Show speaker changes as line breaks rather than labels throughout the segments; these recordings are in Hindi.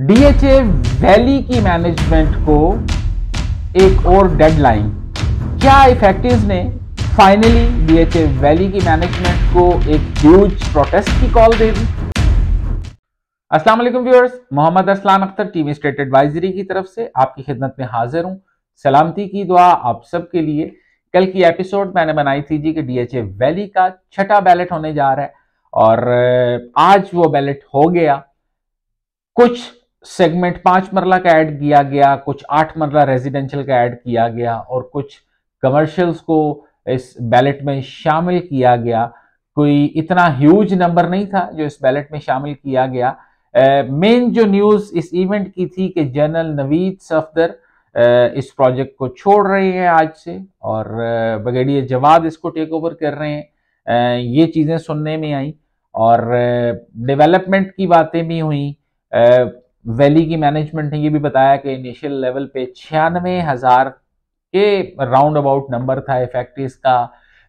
डीएचए वैली की मैनेजमेंट को एक और डेडलाइन क्या इफेक्टिव ने फाइनली डीएचए वैली की मैनेजमेंट को एक ह्यूज प्रोटेस्ट की कॉल दे दी अस्सलाम वालेकुम viewers Mohammad Aslan Akhtar team state advisory की तरफ से आपकी खिदमत में हाजिर हूं सलामती की दुआ आप सबके लिए कल की एपिसोड मैंने बनाई थी जी कि डीएचए वैली का छठा बैलेट होने जा रहा है और आज वो बैलेट हो गया कुछ सेगमेंट पांच मरला का ऐड किया गया कुछ आठ मरला रेजिडेंशियल का ऐड किया गया और कुछ कमर्शियल्स को इस बैलेट में शामिल किया गया कोई इतना ह्यूज नंबर नहीं था जो इस बैलेट में शामिल किया गया मेन जो न्यूज इस इवेंट की थी कि जनरल नवीद सफदर इस प्रोजेक्ट को छोड़ रहे हैं आज से और ब्रिगेडियर जवाद इसको टेक ओवर कर रहे हैं ये चीज़ें सुनने में आई और डेवलपमेंट की बातें भी हुई वैली की मैनेजमेंट ने ये भी बताया कि इनिशियल लेवल पे छियानवे हज़ार के राउंड अबाउट नंबर था फैक्ट्रीज का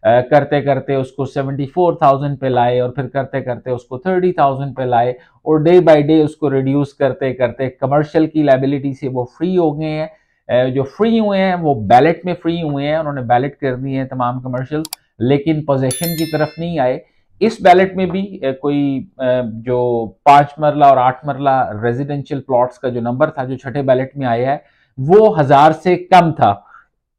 करते करते उसको सेवेंटी फोर थाउजेंड पे लाए और फिर करते करते उसको थर्टी थाउजेंड पे लाए और डे बाय डे उसको रिड्यूस करते करते कमर्शियल की लाइबिलिटी से वो फ्री हो गए हैं जो फ्री हुए हैं वो बैलेट में फ्री हुए हैं उन्होंने बैलेट कर दिए हैं तमाम कमर्शियल लेकिन पोजेशन की तरफ नहीं आए इस बैलेट में भी कोई जो पांच मरला और आठ मरला रेजिडेंशियल प्लॉट्स का जो नंबर था जो छठे बैलेट में आया है वो हजार से कम था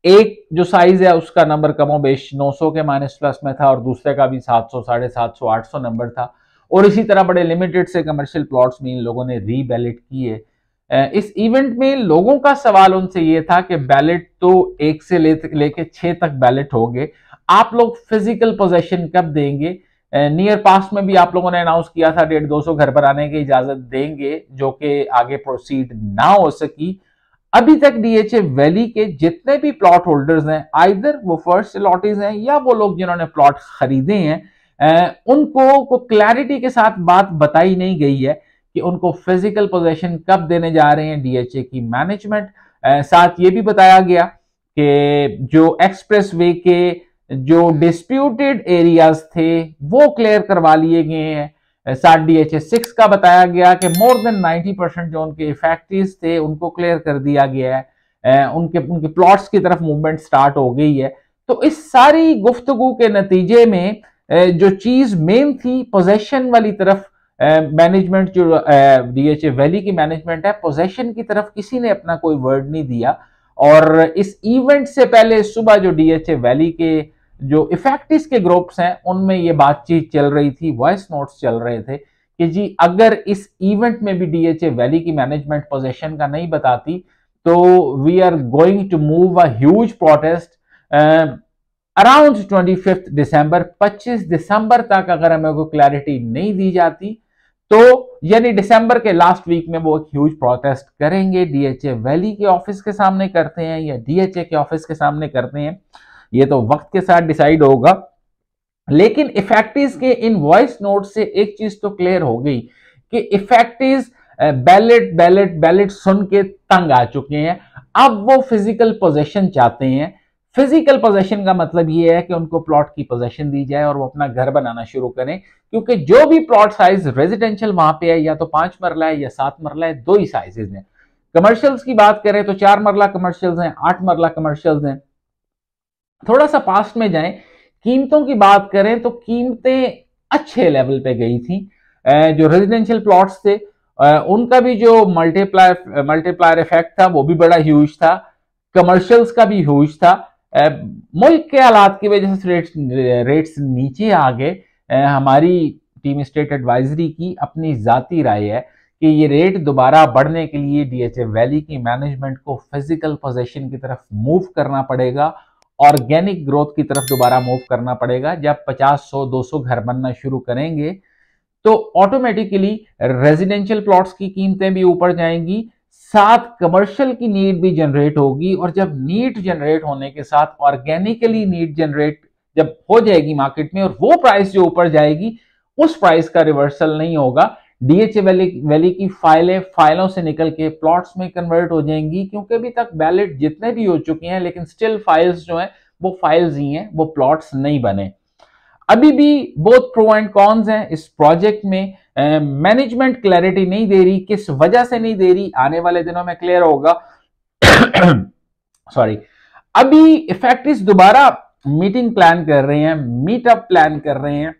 एक जो साइज है उसका नंबर कमोबेश 900 के माइनस प्लस में था और दूसरे का भी सौ साढ़े सात सौ आठ सौ नंबर था और इसी तरह बड़े लिमिटेड से कमर्शियल प्लॉट्स में इन लोगों ने री बैलेट किए इस इवेंट में लोगों का सवाल उनसे ये था कि बैलेट तो एक से ले लेके छह तक बैलेट होंगे आप लोग फिजिकल पोजेशन कब देंगे नियर पास्ट में भी आप लोगों ने अनाउंस किया था डेढ़ दो सौ घर पर आने की इजाजत देंगे जो कि आगे प्रोसीड ना हो सकी अभी तक डीएचए वैली के जितने भी प्लॉट होल्डर्स हैं आइदर वो फर्स्ट अलॉटीज हैं या वो लोग जिन्होंने प्लॉट खरीदे हैं eh, उनको को क्लैरिटी के साथ बात बताई नहीं गई है कि उनको फिजिकल पोजेशन कब देने जा रहे हैं डीएचए की मैनेजमेंट eh, साथ ये भी बताया गया कि जो एक्सप्रेस वे के जो डिस्प्यूटेड एरियाज थे वो क्लियर करवा लिए गए हैं सात डी एच सिक्स का बताया गया कि मोर देन नाइनटी परसेंट जो उनके फैक्ट्रीज थे उनको क्लियर कर दिया गया है उनके उनके प्लॉट्स की तरफ मूवमेंट स्टार्ट हो गई है तो इस सारी गुफ्तगु के नतीजे में जो चीज मेन थी पोजेशन वाली तरफ मैनेजमेंट जो डीएचए वैली की मैनेजमेंट है पोजेशन की तरफ किसी ने अपना कोई वर्ड नहीं दिया और इस इवेंट से पहले सुबह जो डीएचए वैली के जो इफेक्टिस के ग्रुप्स हैं उनमें ये बातचीत चल रही थी वॉइस नोट्स चल रहे थे कि जी अगर इस इवेंट में भी डीएचए वैली की मैनेजमेंट पोजीशन का नहीं बताती तो we are going to move a huge protest around twenty fifth December पच्चीस दिसंबर तक अगर हमें कोई क्लैरिटी नहीं दी जाती तो यानी दिसंबर के लास्ट वीक में वो एक ह्यूज प्रोटेस्ट करेंगे डीएचए वैली के ऑफिस के सामने करते हैं या डीएचए के ऑफिस के सामने करते हैं ये तो वक्त के साथ डिसाइड होगा लेकिन इफेक्टिव के इन वॉइस नोट से एक चीज तो क्लियर हो गई कि इफेक्टिव बैलेट बैलेट बैलेट सुन के तंग आ चुके हैं अब वो फिजिकल पोजेशन चाहते हैं फिजिकल पोजेशन का मतलब ये है कि उनको प्लॉट की पोजेशन दी जाए और वो अपना घर बनाना शुरू करें क्योंकि जो भी प्लॉट साइज रेजिडेंशियल वहां पे है या तो पांच मरला है या सात मरला है दो ही साइजेज हैं कमर्शियल्स की बात करें तो चार मरला कमर्शियल्स हैं आठ मरला कमर्शियल्स हैं थोड़ा सा पास्ट में जाएं कीमतों की बात करें तो कीमतें अच्छे लेवल पे गई थी जो रेजिडेंशियल प्लॉट्स थे उनका भी जो मल्टीप्लायर मल्टीप्लायर इफेक्ट था वो भी बड़ा ह्यूज था कमर्शियल्स का भी ह्यूज था मुल्क के हालात की वजह से रेट्स रेट्स नीचे आ गए हमारी टीम स्टेट एडवाइजरी की अपनी जाति राय है कि ये रेट दोबारा बढ़ने के लिए डीएचए वैली की मैनेजमेंट को फिजिकल पोजेशन की तरफ मूव करना पड़ेगा ऑर्गेनिक ग्रोथ की तरफ दोबारा मूव करना पड़ेगा जब 50, 100, 200 घर बनना शुरू करेंगे तो ऑटोमेटिकली रेजिडेंशियल प्लॉट्स की कीमतें भी ऊपर जाएंगी साथ कमर्शियल की नीड भी जनरेट होगी और जब नीड जनरेट होने के साथ ऑर्गेनिकली नीड जनरेट जब हो जाएगी मार्केट में और वो प्राइस जो ऊपर जाएगी उस प्राइस का रिवर्सल नहीं होगा डीएच वैली वैली की फाइलें फाइलों से निकल के प्लॉट्स में कन्वर्ट हो जाएंगी क्योंकि अभी तक बैलेट जितने भी हो चुके हैं लेकिन स्टिल फाइल्स जो हैं वो फाइल्स ही हैं वो प्लॉट्स नहीं बने अभी भी बहुत प्रो एंड कॉन्स हैं इस प्रोजेक्ट में मैनेजमेंट क्लैरिटी नहीं दे रही किस वजह से नहीं दे रही आने वाले दिनों में क्लियर होगा सॉरी अभी इफेक्ट दोबारा मीटिंग प्लान कर रहे हैं मीटअप प्लान कर रहे हैं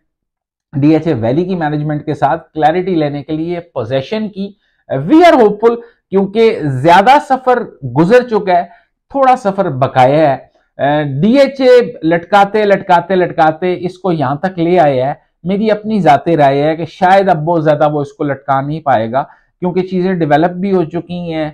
डीएचए वैली की मैनेजमेंट के साथ क्लैरिटी लेने के लिए पोजेशन की वी आर होपफुल क्योंकि ज्यादा सफर गुजर चुका है थोड़ा सफर बकाया है डीएचए लटकाते लटकाते लटकाते इसको यहां तक ले आया है मेरी अपनी जाते राय है कि शायद अब बहुत ज्यादा वो इसको लटका नहीं पाएगा क्योंकि चीजें डेवलप भी हो चुकी हैं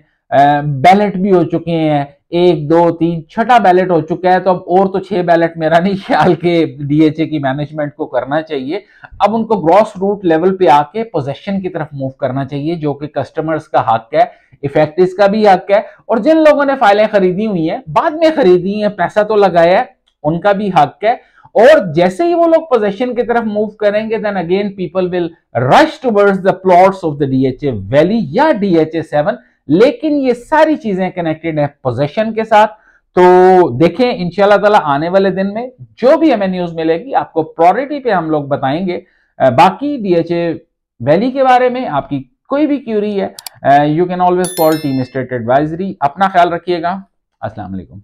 बैलेट भी हो चुके हैं एक दो तीन छठा बैलेट हो चुका है तो अब और तो छह बैलेट मेरा नहीं ख्याल के डीएचए की मैनेजमेंट को करना चाहिए अब उनको ग्रॉस रूट लेवल पे आके पोजेशन की तरफ मूव करना चाहिए जो कि कस्टमर्स का हक है इफेक्ट का भी हक है और जिन लोगों ने फाइलें खरीदी हुई हैं बाद में खरीदी हैं पैसा तो लगाया है उनका भी हक है और जैसे ही वो लोग पोजेशन की तरफ मूव करेंगे then again people will rush towards the plots of the DHA valley या डीएचए सेवन लेकिन ये सारी चीजें कनेक्टेड है पोजेशन के साथ तो देखें इंशाल्लाह ताला आने वाले दिन में जो भी हमें न्यूज मिलेगी आपको प्रायोरिटी पे हम लोग बताएंगे बाकी डीएचए वैली के बारे में आपकी कोई भी क्यूरी है you can always call team state advisory अपना ख्याल रखिएगा अस्सलाम वालेकुम